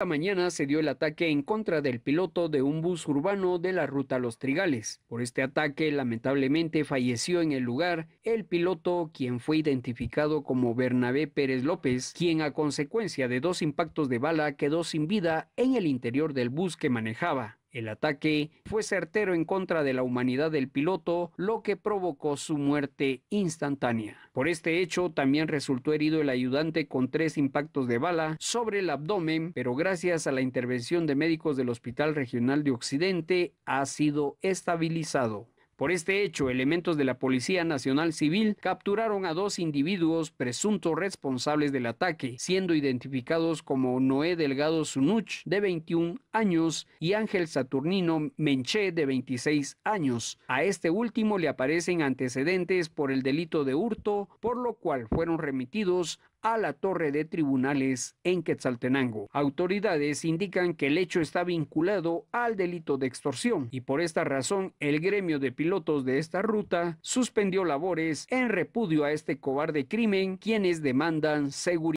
Esta mañana se dio el ataque en contra del piloto de un bus urbano de la ruta Los Trigales. Por este ataque, lamentablemente, falleció en el lugar el piloto, quien fue identificado como Bernabé Pérez López, quien a consecuencia de dos impactos de bala quedó sin vida en el interior del bus que manejaba. El ataque fue certero en contra de la humanidad del piloto, lo que provocó su muerte instantánea. Por este hecho también resultó herido el ayudante con tres impactos de bala sobre el abdomen, pero gracias a la intervención de médicos del Hospital Regional de Occidente ha sido estabilizado. Por este hecho, elementos de la Policía Nacional Civil capturaron a dos individuos presuntos responsables del ataque, siendo identificados como Noé Delgado Sunuch, de 21 años, y Ángel Saturnino Menché, de 26 años. A este último le aparecen antecedentes por el delito de hurto, por lo cual fueron remitidos a la torre de tribunales en Quetzaltenango. Autoridades indican que el hecho está vinculado al delito de extorsión y por esta razón el gremio de pilotos de esta ruta suspendió labores en repudio a este cobarde crimen quienes demandan seguridad.